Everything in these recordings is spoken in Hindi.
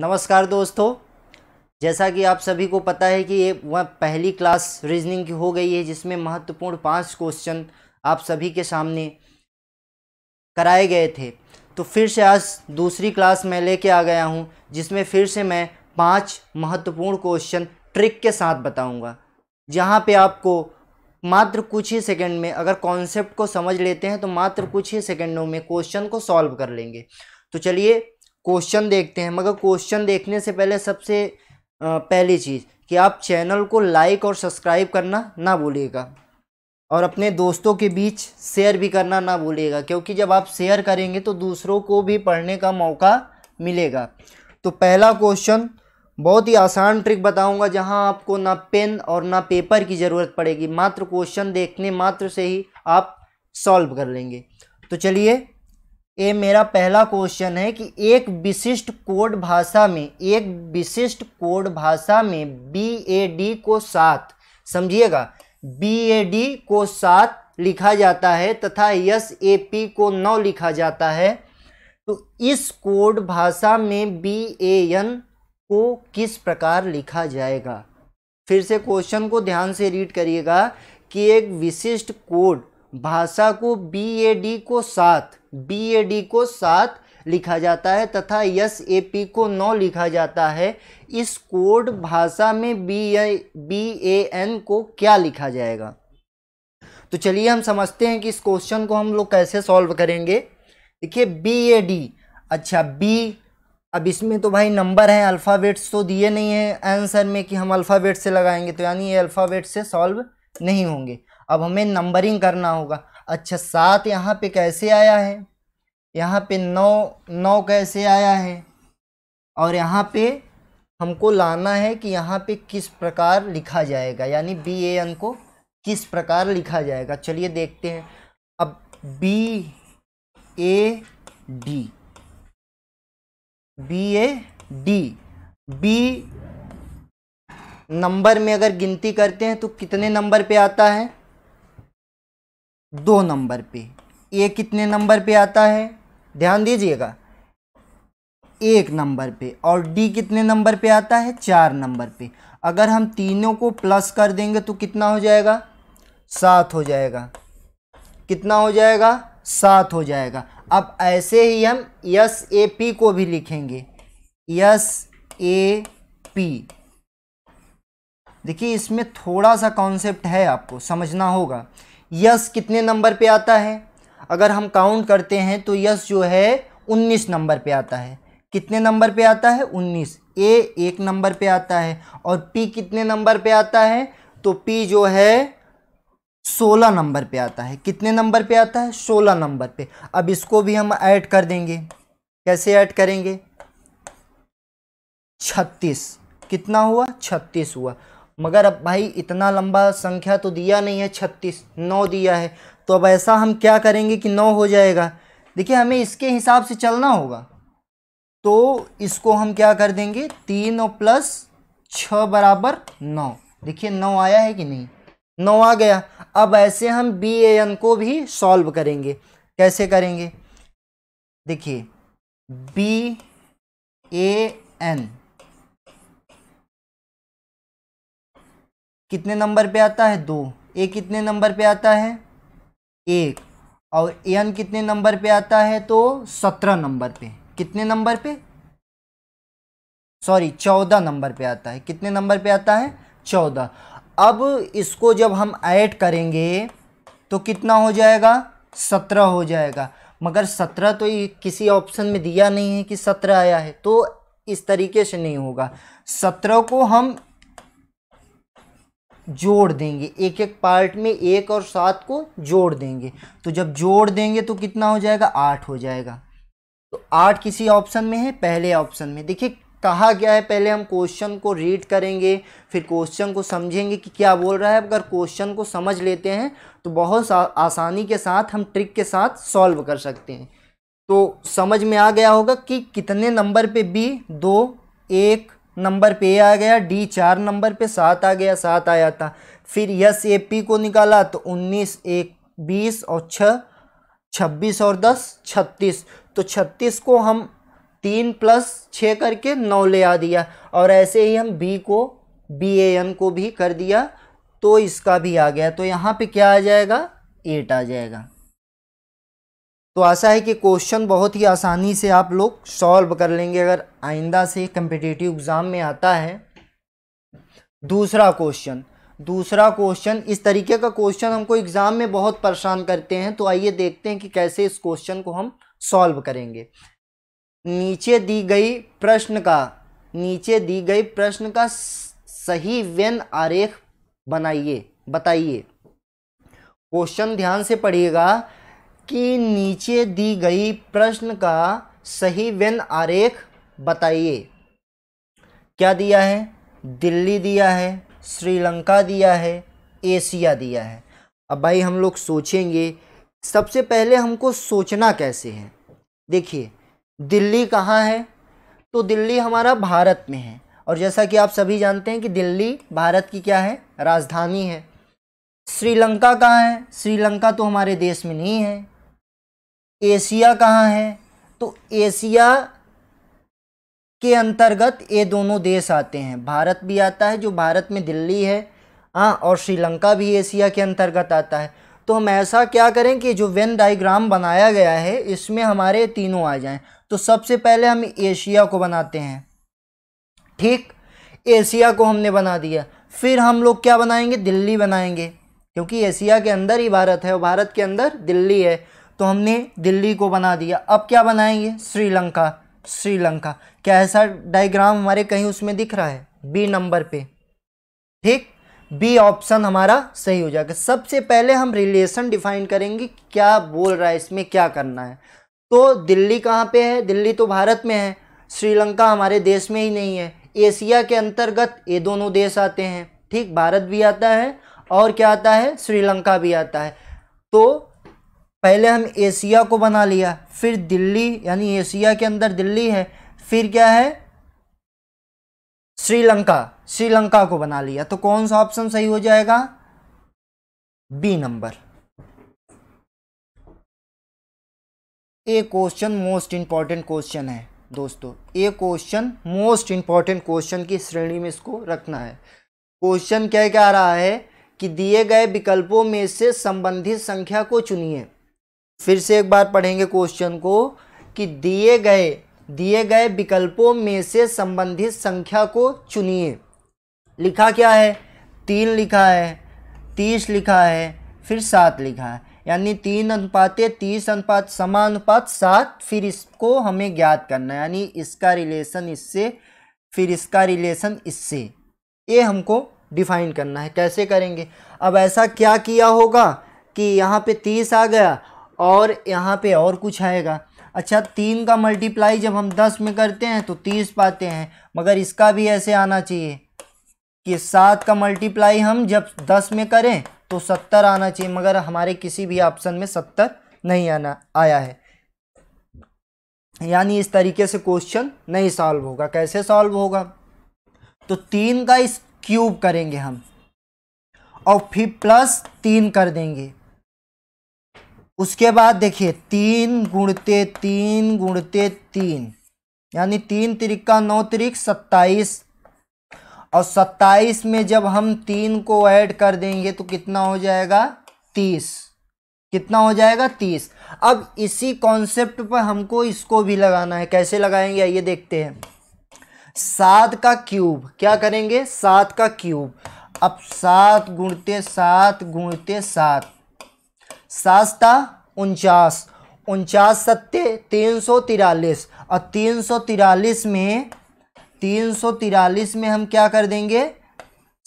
नमस्कार दोस्तों जैसा कि आप सभी को पता है कि ये वह पहली क्लास रीजनिंग की हो गई है जिसमें महत्वपूर्ण पांच क्वेश्चन आप सभी के सामने कराए गए थे तो फिर से आज दूसरी क्लास मैं लेके आ गया हूँ जिसमें फिर से मैं पांच महत्वपूर्ण क्वेश्चन ट्रिक के साथ बताऊँगा जहाँ पे आपको मात्र कुछ ही सेकंड में अगर कॉन्सेप्ट को समझ लेते हैं तो मात्र कुछ ही सेकंडों में क्वेश्चन को सॉल्व कर लेंगे तो चलिए क्वेश्चन देखते हैं मगर क्वेश्चन देखने से पहले सबसे पहली चीज़ कि आप चैनल को लाइक और सब्सक्राइब करना ना भूलिएगा और अपने दोस्तों के बीच शेयर भी करना ना भूलिएगा क्योंकि जब आप शेयर करेंगे तो दूसरों को भी पढ़ने का मौका मिलेगा तो पहला क्वेश्चन बहुत ही आसान ट्रिक बताऊंगा जहां आपको ना पेन और ना पेपर की ज़रूरत पड़ेगी मात्र क्वेश्चन देखने मात्र से ही आप सॉल्व कर लेंगे तो चलिए ये मेरा पहला क्वेश्चन है कि एक विशिष्ट कोड भाषा में एक विशिष्ट कोड भाषा में बी ए डी को सात समझिएगा बी ए डी को सात लिखा जाता है तथा यस ए पी को नौ लिखा जाता है तो इस कोड भाषा में बी ए एन को किस प्रकार लिखा जाएगा फिर से क्वेश्चन को ध्यान से रीड करिएगा कि एक विशिष्ट कोड भाषा को बी ए डी को सात बी को सात लिखा जाता है तथा यस ए पी को नौ लिखा जाता है इस कोड भाषा में बी बी ए एन को क्या लिखा जाएगा तो चलिए हम समझते हैं कि इस क्वेश्चन को हम लोग कैसे सॉल्व करेंगे देखिए बी ए डी अच्छा बी अब इसमें तो भाई नंबर हैं अल्फ़ाबेट्स तो दिए नहीं हैं आंसर में कि हम अल्फ़ाबेट से लगाएंगे तो यानी ये अल्फ़ाबेट से सॉल्व नहीं होंगे अब हमें नंबरिंग करना होगा अच्छा सात यहाँ पे कैसे आया है यहाँ पे नौ नौ कैसे आया है और यहाँ पे हमको लाना है कि यहाँ पे किस प्रकार लिखा जाएगा यानी बी ए एन को किस प्रकार लिखा जाएगा चलिए देखते हैं अब B A D B A D B number में अगर गिनती करते हैं तो कितने नंबर पे आता है दो नंबर पे ए कितने नंबर पे आता है ध्यान दीजिएगा एक नंबर पे और डी कितने नंबर पे आता है चार नंबर पे अगर हम तीनों को प्लस कर देंगे तो कितना हो जाएगा सात हो जाएगा कितना हो जाएगा सात हो जाएगा अब ऐसे ही हम यस ए पी को भी लिखेंगे यस ए पी देखिए इसमें थोड़ा सा कॉन्सेप्ट है आपको समझना होगा यस कितने नंबर पे आता है अगर हम काउंट करते हैं तो यस जो है उन्नीस नंबर पे आता है कितने नंबर पे आता है उन्नीस ए एक नंबर पे आता है और पी कितने नंबर पे आता है तो पी जो है सोलह नंबर पे आता है कितने नंबर पे आता है सोलह नंबर पे अब इसको भी हम ऐड कर देंगे कैसे ऐड करेंगे छत्तीस कितना हुआ छत्तीस हुआ मगर अब भाई इतना लंबा संख्या तो दिया नहीं है छत्तीस नौ दिया है तो अब ऐसा हम क्या करेंगे कि नौ हो जाएगा देखिए हमें इसके हिसाब से चलना होगा तो इसको हम क्या कर देंगे तीन और प्लस छ बराबर नौ देखिए नौ आया है कि नहीं नौ आ गया अब ऐसे हम बी ए एन को भी सॉल्व करेंगे कैसे करेंगे देखिए बी ए एन कितने नंबर पे आता है दो ए कितने नंबर पे आता है एक और एन कितने नंबर पे आता है तो सत्रह नंबर पे कितने नंबर पे सॉरी चौदह नंबर पे आता है कितने नंबर पे आता है चौदह अब इसको जब हम ऐड करेंगे तो कितना हो जाएगा सत्रह हो जाएगा मगर सत्रह तो किसी ऑप्शन में दिया नहीं है कि सत्रह आया है तो इस तरीके से नहीं होगा सत्रह को हम जोड़ देंगे एक एक पार्ट में एक और सात को जोड़ देंगे तो जब जोड़ देंगे तो कितना हो जाएगा आठ हो जाएगा तो आठ किसी ऑप्शन में है पहले ऑप्शन में देखिए कहा गया है पहले हम क्वेश्चन को रीड करेंगे फिर क्वेश्चन को समझेंगे कि क्या बोल रहा है अगर क्वेश्चन को समझ लेते हैं तो बहुत आसानी के साथ हम ट्रिक के साथ सॉल्व कर सकते हैं तो समझ में आ गया होगा कि कितने नंबर पे बी दो एक नंबर पे आ गया डी चार नंबर पे सात आ गया सात आया था फिर यस ए पी को निकाला तो उन्नीस एक बीस और छ छब्बीस और दस छत्तीस तो छत्तीस को हम तीन प्लस छः करके नौ ले आ दिया और ऐसे ही हम बी को बी ए एन को भी कर दिया तो इसका भी आ गया तो यहाँ पे क्या आ जाएगा एट आ जाएगा तो आशा है कि क्वेश्चन बहुत ही आसानी से आप लोग सॉल्व कर लेंगे अगर आइंदा से कम्पिटिटिव एग्ज़ाम में आता है दूसरा क्वेश्चन दूसरा क्वेश्चन इस तरीके का क्वेश्चन हमको एग्ज़ाम में बहुत परेशान करते हैं तो आइए देखते हैं कि कैसे इस क्वेश्चन को हम सॉल्व करेंगे नीचे दी गई प्रश्न का नीचे दी गई प्रश्न का सही व्यन आरेख बनाइए बताइए क्वेश्चन ध्यान से पढ़िएगा कि नीचे दी गई प्रश्न का सही व्यन आरेख बताइए क्या दिया है दिल्ली दिया है श्रीलंका दिया है एशिया दिया है अब भाई हम लोग सोचेंगे सबसे पहले हमको सोचना कैसे है देखिए दिल्ली कहाँ है तो दिल्ली हमारा भारत में है और जैसा कि आप सभी जानते हैं कि दिल्ली भारत की क्या है राजधानी है श्रीलंका कहाँ है श्रीलंका तो हमारे देश में नहीं है एशिया कहाँ है तो एशिया के अंतर्गत ये दोनों देश आते हैं भारत भी आता है जो भारत में दिल्ली है हाँ और श्रीलंका भी एशिया के अंतर्गत आता है तो हम ऐसा क्या करें कि जो वेन डाइग्राम बनाया गया है इसमें हमारे तीनों आ जाएं तो सबसे पहले हम एशिया को बनाते हैं ठीक एशिया को हमने बना दिया फिर हम लोग क्या बनाएंगे दिल्ली बनाएंगे क्योंकि एशिया के अंदर ही भारत है और भारत के अंदर दिल्ली है तो हमने दिल्ली को बना दिया अब क्या बनाएंगे श्रीलंका श्रीलंका क्या ऐसा डायग्राम हमारे कहीं उसमें दिख रहा है बी नंबर पे ठीक बी ऑप्शन हमारा सही हो जाएगा सबसे पहले हम रिलेशन डिफाइन करेंगे क्या बोल रहा है इसमें क्या करना है तो दिल्ली कहाँ पे है दिल्ली तो भारत में है श्रीलंका हमारे देश में ही नहीं है एशिया के अंतर्गत ये दोनों देश आते हैं ठीक भारत भी आता है और क्या आता है श्रीलंका भी आता है तो पहले हम एशिया को बना लिया फिर दिल्ली यानी एशिया के अंदर दिल्ली है फिर क्या है श्रीलंका श्रीलंका को बना लिया तो कौन सा ऑप्शन सही हो जाएगा B number a question most important question है दोस्तों a question most important question की श्रेणी में इसको रखना है क्वेश्चन क्या कह रहा है कि दिए गए विकल्पों में से संबंधित संख्या को चुनिए फिर से एक बार पढ़ेंगे क्वेश्चन को कि दिए गए दिए गए विकल्पों में से संबंधित संख्या को चुनिए लिखा क्या है तीन लिखा है तीस लिखा है फिर सात लिखा है यानी तीन अनुपातें तीस अनुपात समानुपात सात फिर इसको हमें ज्ञात करना है यानी इसका रिलेशन इससे फिर इसका रिलेशन इससे ये हमको डिफाइन करना है कैसे करेंगे अब ऐसा क्या किया होगा कि यहाँ पे तीस आ गया और यहाँ पे और कुछ आएगा अच्छा तीन का मल्टीप्लाई जब हम दस में करते हैं तो तीस पाते हैं मगर इसका भी ऐसे आना चाहिए कि सात का मल्टीप्लाई हम जब दस में करें तो सत्तर आना चाहिए मगर हमारे किसी भी ऑप्शन में सत्तर नहीं आना आया है यानी इस तरीके से क्वेश्चन नहीं सॉल्व होगा कैसे सॉल्व होगा तो तीन का इस क्यूब करेंगे हम और फिर प्लस तीन कर देंगे उसके बाद देखिए तीन गुणते तीन गुणते तीन यानी तीन का नौ तिरिक सत्ताईस और सत्ताईस में जब हम तीन को ऐड कर देंगे तो कितना हो जाएगा तीस कितना हो जाएगा तीस अब इसी कॉन्सेप्ट पर हमको इसको भी लगाना है कैसे लगाएंगे ये देखते हैं सात का क्यूब क्या करेंगे सात का क्यूब अब सात गुणते सात गुणते सात सास्ता उनचास उनचास सत्ते तीन सौ तिरालीस और तीन सौ तिरालीस में तीन सौ तिरालीस में हम क्या कर देंगे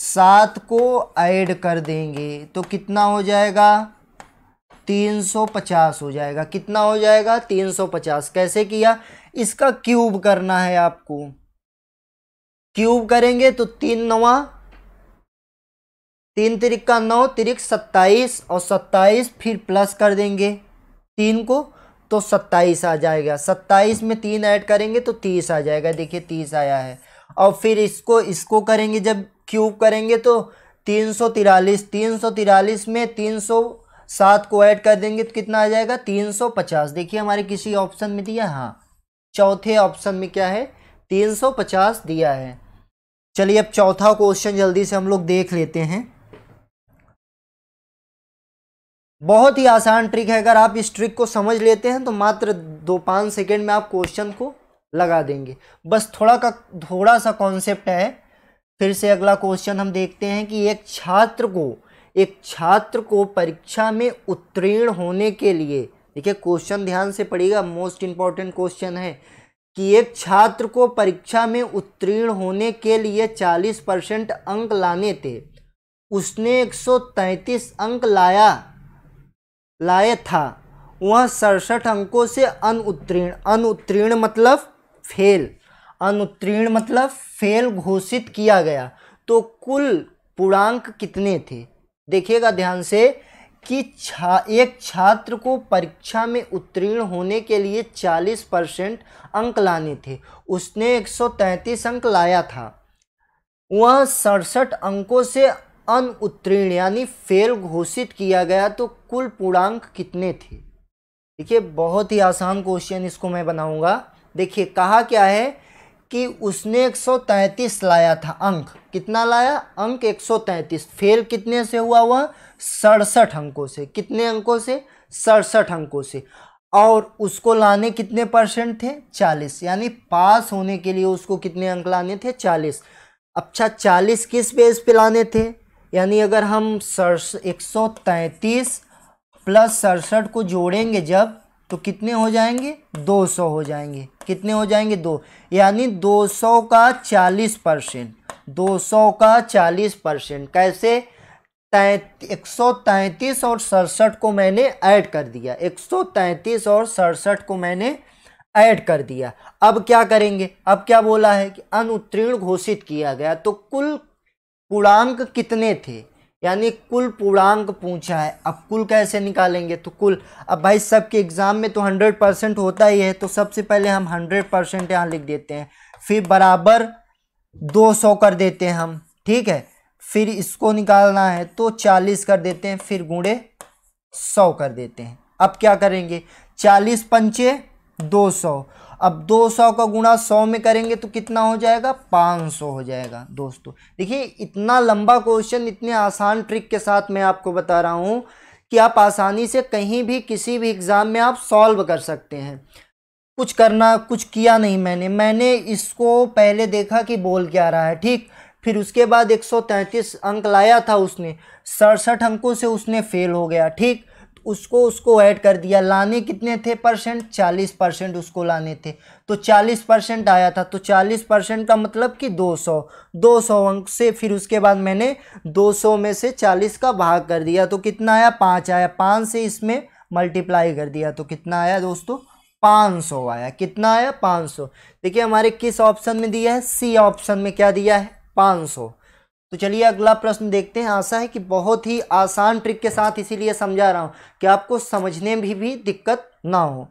सात को ऐड कर देंगे तो कितना हो जाएगा तीन सौ पचास हो जाएगा कितना हो जाएगा तीन सौ पचास कैसे किया इसका क्यूब करना है आपको क्यूब करेंगे तो तीन नवा तीन तिरिक का नौ तिरिक सत्ताईस और सत्ताईस फिर प्लस कर देंगे तीन को तो सत्ताईस आ जाएगा सत्ताईस में तीन ऐड करेंगे तो तीस आ जाएगा देखिए तीस आया है और फिर इसको इसको करेंगे जब क्यूब करेंगे तो तीन सौ तिरालीस तीन सौ तिरालीस में तीन सौ सात को ऐड कर देंगे तो कितना आ जाएगा तीन सौ पचास देखिए हमारे किसी ऑप्शन में दिया हाँ चौथे ऑप्शन में क्या है तीन सौ पचास दिया है चलिए अब चौथा क्वेश्चन जल्दी से हम लोग देख लेते हैं बहुत ही आसान ट्रिक है अगर आप इस ट्रिक को समझ लेते हैं तो मात्र दो पाँच सेकेंड में आप क्वेश्चन को लगा देंगे बस थोड़ा का थोड़ा सा कॉन्सेप्ट है फिर से अगला क्वेश्चन हम देखते हैं कि एक छात्र को एक छात्र को परीक्षा में उत्तीर्ण होने के लिए देखिए क्वेश्चन ध्यान से पड़ेगा मोस्ट इम्पॉर्टेंट क्वेश्चन है कि एक छात्र को परीक्षा में उत्तीर्ण होने के लिए 40 परसेंट अंक लाने थे उसने 133 अंक लाया लाए था वह सड़सठ अंकों से अनुत्तीर्ण अनुत्तीर्ण मतलब फेल अनुत्तीर्ण मतलब फेल घोषित किया गया तो कुल पूर्णांक कितने थे देखिएगा ध्यान से कि छा एक छात्र को परीक्षा में उत्तीर्ण होने के लिए 40 परसेंट अंक लाने थे उसने 133 अंक लाया था वह सड़सठ अंकों से अन उत्तीर्ण यानी फेल घोषित किया गया तो कुल पूर्णांक कितने थे देखिए बहुत ही आसान क्वेश्चन इसको मैं बनाऊंगा देखिए कहा क्या है कि उसने 133 लाया था अंक कितना लाया अंक 133 फेल कितने से हुआ हुआ सड़सठ अंकों से कितने अंकों से सड़सठ अंकों से और उसको लाने कितने परसेंट थे 40 यानी पास होने के लिए उसको कितने अंक लाने थे 40 अच्छा 40 किस बेस पे लाने थे यानी अगर हम सड़स एक सौ तैंतीस प्लस सड़सठ को जोड़ेंगे जब तो कितने हो जाएंगे 200 हो जाएंगे कितने हो जाएंगे दो यानी 200 का 40 परसेंट दो का 40 परसेंट कैसे एक सौ तैंतीस और सड़सठ को मैंने ऐड कर दिया एक सौ तैंतीस और सड़सठ को मैंने ऐड कर दिया अब क्या करेंगे अब क्या बोला है कि अनुत्तीर्ण घोषित किया गया तो कुल पूर्णांक कितने थे यानी कुल पूर्णांक पूछा है अब कुल कैसे निकालेंगे तो कुल अब भाई सबके एग्ज़ाम में तो हंड्रेड परसेंट होता ही है तो सबसे पहले हम हंड्रेड परसेंट यहाँ लिख देते हैं फिर बराबर दो सौ कर देते हैं हम ठीक है फिर इसको निकालना है तो चालीस कर देते हैं फिर गूढ़े सौ कर देते हैं अब क्या करेंगे चालीस पंचे दो सौ अब 200 का गुणा 100 में करेंगे तो कितना हो जाएगा 500 हो जाएगा दोस्तों देखिए इतना लंबा क्वेश्चन इतने आसान ट्रिक के साथ मैं आपको बता रहा हूँ कि आप आसानी से कहीं भी किसी भी एग्ज़ाम में आप सॉल्व कर सकते हैं कुछ करना कुछ किया नहीं मैंने मैंने इसको पहले देखा कि बोल क्या रहा है ठीक फिर उसके बाद 133 अंक लाया था उसने सड़सठ अंकों से उसने फेल हो गया ठीक उसको उसको ऐड कर दिया लाने कितने थे परसेंट चालीस परसेंट उसको लाने थे तो चालीस परसेंट आया था तो चालीस परसेंट का मतलब कि दो सौ दो सौ अंक से फिर उसके बाद मैंने दो सौ में से चालीस का भाग कर दिया तो कितना आया पाँच आया पाँच से इसमें मल्टीप्लाई कर दिया तो कितना आया दोस्तों पाँच सौ आया कितना आया पाँच सौ देखिए हमारे किस ऑप्शन में दिया है सी ऑप्शन में क्या दिया है पाँच सौ तो चलिए अगला प्रश्न देखते हैं आशा है कि बहुत ही आसान ट्रिक के साथ इसीलिए समझा रहा हूँ कि आपको समझने में भी, भी दिक्कत ना हो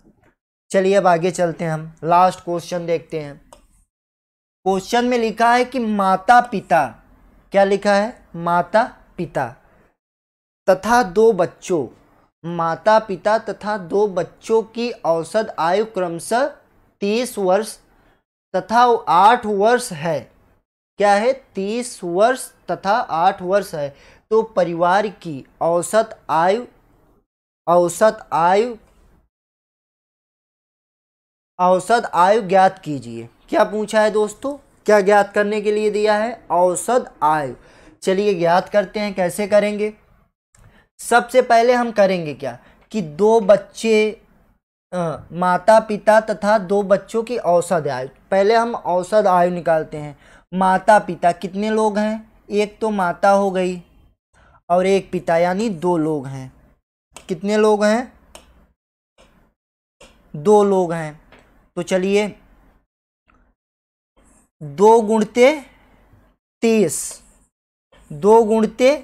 चलिए अब आगे चलते हैं हम लास्ट क्वेश्चन देखते हैं क्वेश्चन में लिखा है कि माता पिता क्या लिखा है माता पिता तथा दो बच्चों माता पिता तथा दो बच्चों की औसत आयु क्रमशः तीस वर्ष तथा आठ वर्ष है क्या है तीस वर्ष तथा आठ वर्ष है तो परिवार की औसत आयु औसत आयु औसत आयु ज्ञात कीजिए क्या पूछा है दोस्तों क्या ज्ञात करने के लिए दिया है औसत आयु चलिए ज्ञात करते हैं कैसे करेंगे सबसे पहले हम करेंगे क्या कि दो बच्चे आ, माता पिता तथा दो बच्चों की औसत आयु पहले हम औसत आयु निकालते हैं माता पिता कितने लोग हैं एक तो माता हो गई और एक पिता यानी दो लोग हैं कितने लोग हैं दो लोग हैं तो चलिए दो गुणते तीस दो गुणते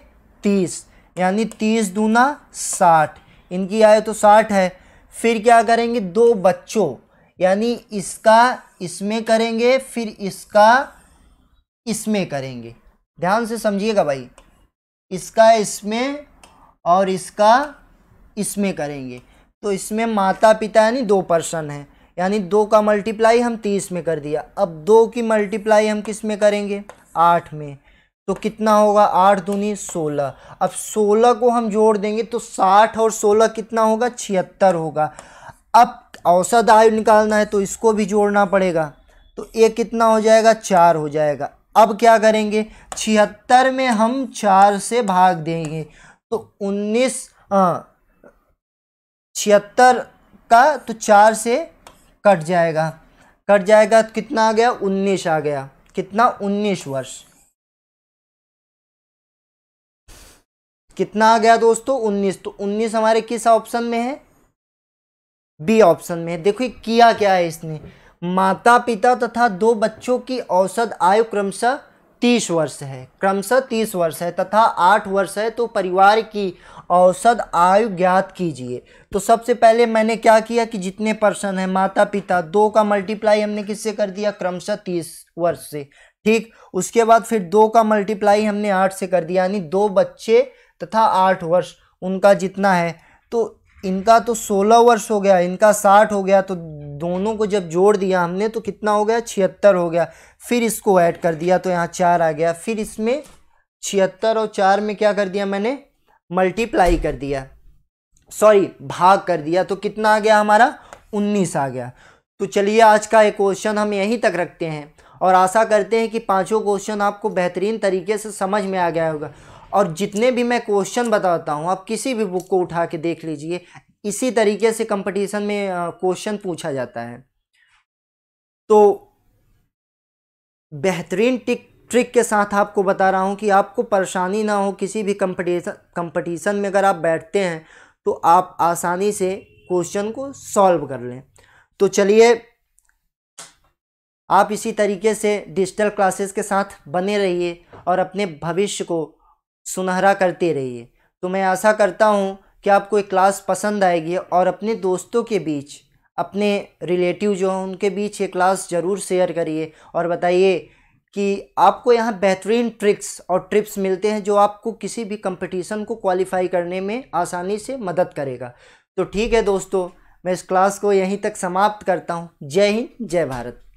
तीस यानी तीस दूना साठ इनकी आय तो साठ है फिर क्या करेंगे दो बच्चों यानी इसका इसमें करेंगे फिर इसका इसमें करेंगे ध्यान से समझिएगा भाई इसका इसमें और इसका इसमें करेंगे तो इसमें माता पिता यानी दो पर्सन हैं यानी दो का मल्टीप्लाई हम तीस में कर दिया अब दो की मल्टीप्लाई हम किस में करेंगे आठ में तो कितना होगा आठ दूनी सोलह अब सोलह को हम जोड़ देंगे तो साठ और सोलह कितना होगा छिहत्तर होगा अब औसत आयु निकालना है तो इसको भी जोड़ना पड़ेगा तो एक कितना हो जाएगा चार हो जाएगा अब क्या करेंगे छिहत्तर में हम चार से भाग देंगे तो उन्नीस हाँ, छिहत्तर का तो चार से कट जाएगा कट जाएगा तो कितना आ गया उन्नीस आ गया कितना उन्नीस वर्ष कितना आ गया दोस्तों उन्नीस तो उन्नीस हमारे किस ऑप्शन में है बी ऑप्शन में है देखो किया क्या है इसने माता पिता तथा दो बच्चों की औसत आयु क्रमशः तीस वर्ष है क्रमशः तीस वर्ष है तथा आठ वर्ष है तो परिवार की औसत आयु ज्ञात कीजिए तो सबसे पहले मैंने क्या किया कि जितने पर्सन हैं माता पिता दो का मल्टीप्लाई हमने किससे कर दिया क्रमशः तीस वर्ष से ठीक उसके बाद फिर दो का मल्टीप्लाई हमने आठ से कर दिया यानी दो बच्चे तथा आठ वर्ष उनका जितना है तो इनका तो सोलह वर्ष हो गया इनका साठ हो गया तो दोनों को जब जोड़ दिया हमने तो कितना हो गया छिहत्तर हो गया फिर इसको ऐड कर दिया तो यहाँ चार आ गया फिर इसमें छिहत्तर और चार में क्या कर दिया मैंने मल्टीप्लाई कर दिया सॉरी भाग कर दिया तो कितना आ गया हमारा उन्नीस आ गया तो चलिए आज का एक क्वेश्चन हम यहीं तक रखते हैं और आशा करते हैं कि पाँचों क्वेश्चन आपको बेहतरीन तरीके से समझ में आ गया होगा और जितने भी मैं क्वेश्चन बताता हूँ आप किसी भी बुक को उठा के देख लीजिए इसी तरीके से कंपटीशन में क्वेश्चन पूछा जाता है तो बेहतरीन टिक ट्रिक के साथ आपको बता रहा हूँ कि आपको परेशानी ना हो किसी भी कंपटीशन कंपटीशन में अगर आप बैठते हैं तो आप आसानी से क्वेश्चन को सॉल्व कर लें तो चलिए आप इसी तरीके से डिजिटल क्लासेस के साथ बने रहिए और अपने भविष्य को सुनहरा करते रहिए तो मैं आशा करता हूँ कि आपको ये क्लास पसंद आएगी और अपने दोस्तों के बीच अपने रिलेटिव जो हैं उनके बीच ये क्लास ज़रूर शेयर करिए और बताइए कि आपको यहाँ बेहतरीन ट्रिक्स और ट्रिप्स मिलते हैं जो आपको किसी भी कंपटीशन को क्वालिफाई करने में आसानी से मदद करेगा तो ठीक है दोस्तों मैं इस क्लास को यहीं तक समाप्त करता हूँ जय हिंद जय भारत